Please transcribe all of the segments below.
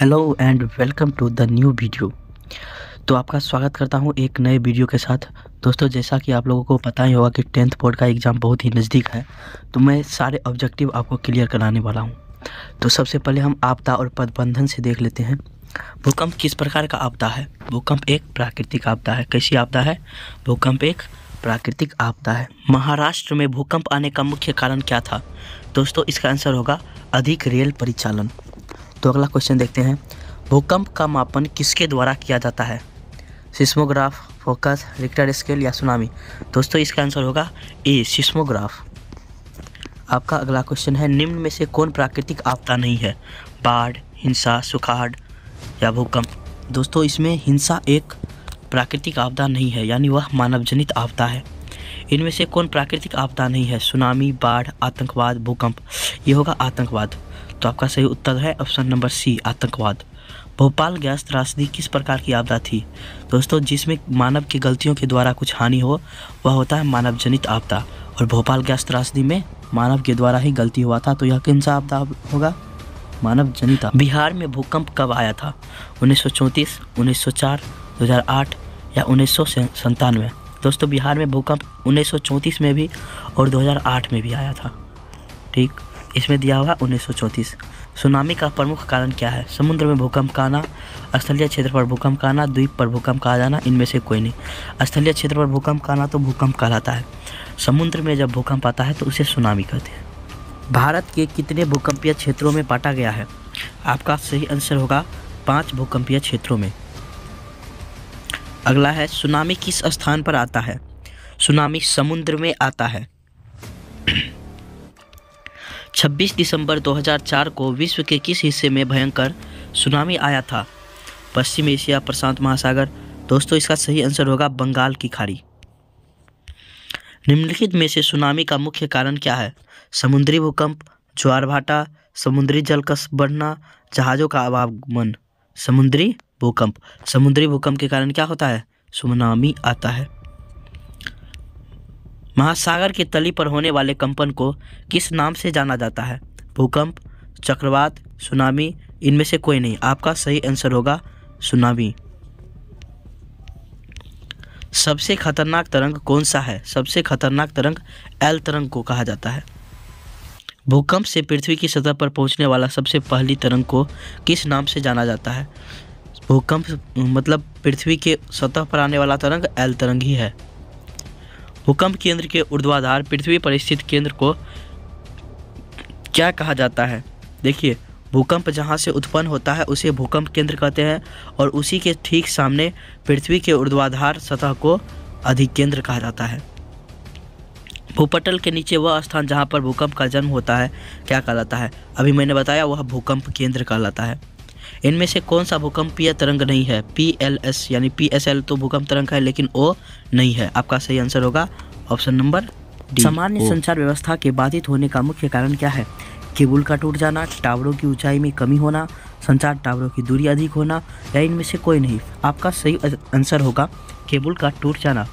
hello and welcome to the new video तो आपका स्वागत करता हूं एक नए वीडियो के साथ दोस्तों जैसा कि आप लोगों को पता ही होगा कि टेंथ बोर्ड का एग्ज़ाम बहुत ही नज़दीक है तो मैं सारे ऑब्जेक्टिव आपको क्लियर कराने वाला हूं तो सबसे पहले हम आपदा और पदबंधन से देख लेते हैं भूकंप किस प्रकार का आपदा है भूकंप एक प्राकृतिक आपदा है कैसी आपदा है भूकंप एक प्राकृतिक आपदा है महाराष्ट्र में भूकंप आने का मुख्य कारण क्या था दोस्तों इसका आंसर होगा अधिक रेल परिचालन तो अगला क्वेश्चन देखते हैं भूकंप का मापन किसके द्वारा किया जाता है सिस्मोग्राफ फोकस रिक्टर स्केल या सुनामी दोस्तों इसका आंसर होगा ए सिस्मोग्राफ आपका अगला क्वेश्चन है निम्न में से कौन प्राकृतिक आपदा नहीं है बाढ़ हिंसा सुखाड़ या भूकंप दोस्तों इसमें हिंसा एक प्राकृतिक आपदा नहीं है यानी वह मानवजनित आपदा है इनमें से कौन प्राकृतिक आपदा नहीं है सुनामी बाढ़ आतंकवाद भूकंप ये होगा आतंकवाद तो आपका सही उत्तर है ऑप्शन नंबर सी आतंकवाद भोपाल गैस त्रासदी किस प्रकार की आपदा थी दोस्तों जिसमें मानव की गलतियों के द्वारा कुछ हानि हो वह होता है मानव जनित आपदा और भोपाल गैस त्रासदी में मानव के द्वारा ही गलती हुआ था तो यह कौन सा आपदा होगा मानव जनित बिहार में भूकंप कब आया था उन्नीस सौ हजार आठ या उन्नीस सौ दोस्तों बिहार में भूकंप 1934 में भी और 2008 में भी आया था ठीक इसमें दिया हुआ 1934 सुनामी का प्रमुख कारण क्या है समुद्र में भूकंप का आना स्थलीय क्षेत्र पर भूकंप का आना द्वीप पर भूकंप का आ जाना इनमें से कोई नहीं स्थलीय क्षेत्र पर भूकंप का आना तो भूकंप कहलाता है समुद्र में जब भूकंप आता है तो उसे सुनामी कहते हैं भारत के कितने भूकंपीय क्षेत्रों में बांटा गया है आपका सही आंसर होगा पाँच भूकंपीय क्षेत्रों में अगला है सुनामी किस स्थान पर आता है सुनामी समुद्र में आता है 26 दिसंबर 2004 को विश्व के किस हिस्से में भयंकर सुनामी आया था पश्चिम एशिया प्रशांत महासागर दोस्तों इसका सही आंसर होगा बंगाल की खाड़ी निम्नलिखित में से सुनामी का मुख्य कारण क्या है समुद्री भूकंप ज्वार समुद्री जल का बढ़ना जहाज़ों का आवागमन समुद्री भूकंप समुद्री भूकंप के कारण क्या होता है सुनामी आता है महासागर की तली पर होने वाले कंपन को किस नाम से जाना जाता है भूकंप चक्रवात सुनामी इनमें से कोई नहीं आपका सही आंसर होगा सुनामी सबसे खतरनाक तरंग कौन सा है सबसे खतरनाक तरंग एल तरंग को कहा जाता है भूकंप से पृथ्वी की सतह पर पहुंचने वाला सबसे पहली तरंग को किस नाम से जाना जाता है भूकंप मतलब पृथ्वी के सतह पर आने वाला तरंग एल तरंग ही है भूकंप केंद्र के ऊर्ध्वाधार पृथ्वी पर स्थित केंद्र को क्या कहा जाता है देखिए भूकंप जहाँ से उत्पन्न होता है उसे भूकंप केंद्र कहते हैं और उसी के ठीक सामने पृथ्वी के ऊर्ध्वाधार सतह को अधिकेंद्र कहा जाता है भूपटल के नीचे वह स्थान जहाँ पर भूकंप का जन्म होता है क्या कहलाता है अभी मैंने बताया वह भूकंप केंद्र कहलाता है इनमें से कौन सा भूकंपीय तरंग नहीं है पी एल एस यानी पी एस एल तो भूकंप तरंग है लेकिन ओ नहीं है आपका सही आंसर होगा ऑप्शन नंबर सामान्य संचार व्यवस्था के बाधित होने का मुख्य कारण क्या है केबुल का टूट जाना टावरों की ऊंचाई में कमी होना संचार टावरों की दूरी अधिक होना या इनमें से कोई नहीं आपका सही आंसर होगा केबुल का टूट जाना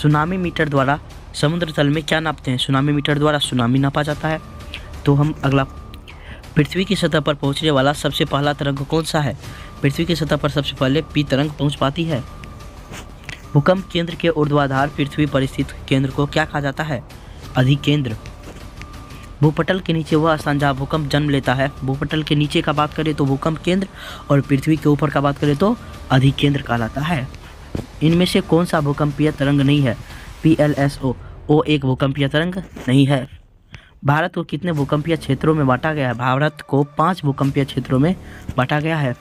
सुनामी मीटर द्वारा समुद्र तल में क्या नापते हैं सुनामी मीटर द्वारा सुनामी नापा जाता है तो हम अगला पृथ्वी की सतह पर पहुंचने वाला सबसे पहला तरंग कौन सा है पृथ्वी की सतह पर सबसे पहले पी तरंग पहुंच पाती है भूकंप केंद्र के ऊर्ध्वाधार पृथ्वी पर स्थित केंद्र को क्या कहा जाता है अधिकेंद्र भूपटल के नीचे वह स्थान जहाँ भूकंप जन्म लेता है भूपटल के नीचे का बात करें तो भूकंप केंद्र और पृथ्वी के ऊपर का बात करें तो अधिकेंद्र कहलाता है इनमें से कौन सा भूकंपीय तरंग नहीं है पी एल एस ओ ओ एक भूकंपीय तरंग नहीं है भारत को कितने भूकंपीय क्षेत्रों में बांटा गया है भारत को पांच भूकंपीय क्षेत्रों में बांटा गया है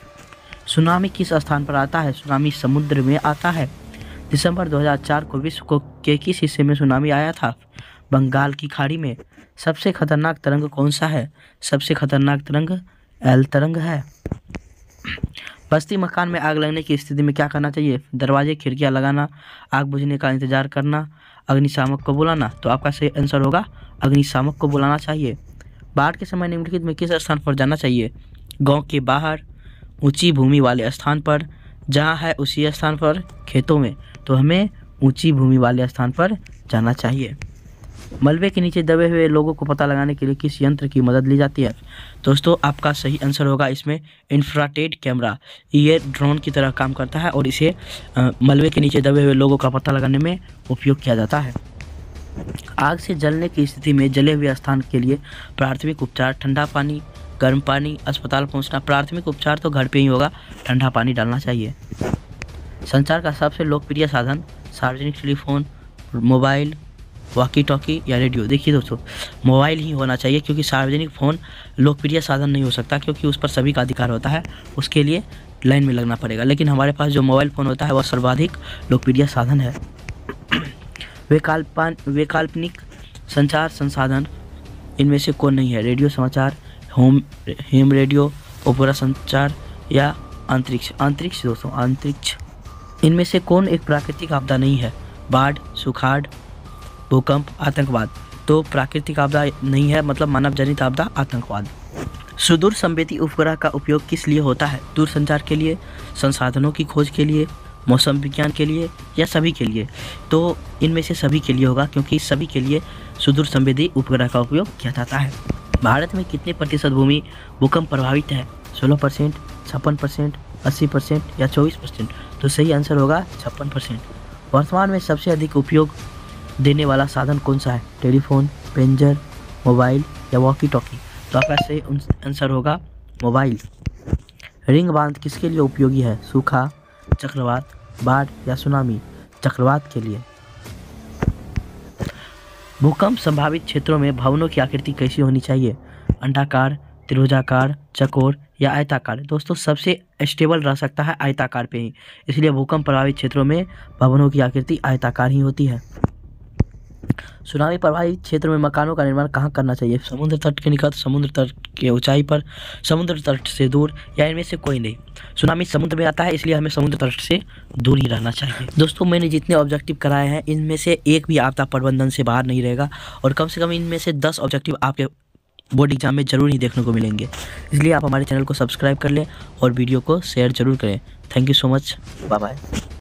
सुनामी किस स्थान पर आता है सुनामी समुद्र में आता है दिसंबर 2004 को विश्व को के किस हिस्से में सुनामी आया था बंगाल की खाड़ी में सबसे खतरनाक तरंग कौन सा है सबसे खतरनाक तरंग एल तरंग है बस्ती मकान में आग लगने की स्थिति में क्या करना चाहिए दरवाजे खिड़कियाँ लगाना आग बुझने का इंतजार करना अग्निशामक को बुलाना तो आपका सही आंसर होगा अग्निशामक को बुलाना चाहिए बाढ़ के समय निम्नलिखित में किस स्थान पर जाना चाहिए गांव के बाहर ऊंची भूमि वाले स्थान पर जहां है उसी स्थान पर खेतों में तो हमें ऊंची भूमि वाले स्थान पर जाना चाहिए मलबे के नीचे दबे हुए लोगों को पता लगाने के लिए किस यंत्र की मदद ली जाती है दोस्तों आपका सही आंसर होगा इसमें इंफ्राटेड कैमरा ये ड्रोन की तरह काम करता है और इसे मलबे के नीचे दबे हुए लोगों का पता लगाने में उपयोग किया जाता है आग से जलने की स्थिति में जले हुए स्थान के लिए प्राथमिक उपचार ठंडा पानी गर्म पानी अस्पताल पहुंचना प्राथमिक उपचार तो घर पे ही होगा ठंडा पानी डालना चाहिए संचार का सबसे लोकप्रिय साधन सार्वजनिक टेलीफोन मोबाइल वाकी टॉकी या रेडियो देखिए दोस्तों मोबाइल ही होना चाहिए क्योंकि सार्वजनिक फ़ोन लोकप्रिय साधन नहीं हो सकता क्योंकि उस पर सभी का अधिकार होता है उसके लिए लाइन में लगना पड़ेगा लेकिन हमारे पास जो मोबाइल फ़ोन होता है वह सर्वाधिक लोकप्रिय साधन है वैकल्पान वैकाल्पनिक संचार संसाधन इनमें से कौन नहीं है रेडियो समाचार होम हेम रेडियो ओपरा संचार या अंतरिक्ष अंतरिक्ष दोस्तों अंतरिक्ष इनमें से कौन एक प्राकृतिक आपदा नहीं है बाढ़ सुखाड़ भूकंप आतंकवाद तो प्राकृतिक आपदा नहीं है मतलब मानव जनित आपदा आतंकवाद सुदूर संवेदी उपग्रह का उपयोग किस लिए होता है दूरसंचार के लिए संसाधनों की खोज के लिए मौसम विज्ञान के लिए या सभी के लिए तो इनमें से सभी के लिए होगा क्योंकि सभी के लिए सुदूर संवेदी उपग्रह का उपयोग किया जाता है भारत में कितने प्रतिशत भूमि भूकंप प्रभावित है सोलह परसेंट छप्पन परसेंट अस्सी परसेंट या चौबीस परसेंट तो सही आंसर होगा छप्पन परसेंट वर्तमान में सबसे अधिक उपयोग देने वाला साधन कौन सा है टेलीफोन पेंजर मोबाइल या वॉकी टॉकी तो आपका सही आंसर होगा मोबाइल रिंग बांध किसके लिए उपयोगी है सूखा चक्रवात बाढ़ या सुनामी चक्रवात के लिए भूकंप संभावित क्षेत्रों में भवनों की आकृति कैसी होनी चाहिए अंडाकार त्रिभुजाकार चकोर या आयताकार दोस्तों सबसे स्टेबल रह सकता है आयताकार पे ही इसलिए भूकंप प्रभावित क्षेत्रों में भवनों की आकृति आयताकार ही होती है सुनामी प्रभावित क्षेत्र में मकानों का निर्माण कहाँ करना चाहिए समुद्र तट के निकट समुद्र तट के ऊंचाई पर समुद्र तट से दूर या इनमें से कोई नहीं सुनामी समुद्र में आता है इसलिए हमें समुद्र तट से दूर ही रहना चाहिए दोस्तों मैंने जितने ऑब्जेक्टिव कराए हैं इनमें से एक भी आपदा प्रबंधन से बाहर नहीं रहेगा और कम से कम इनमें से दस ऑब्जेक्टिव आपके बोर्ड एग्जाम में ज़रूर ही देखने को मिलेंगे इसलिए आप हमारे चैनल को सब्सक्राइब कर लें और वीडियो को शेयर जरूर करें thank you so much bye bye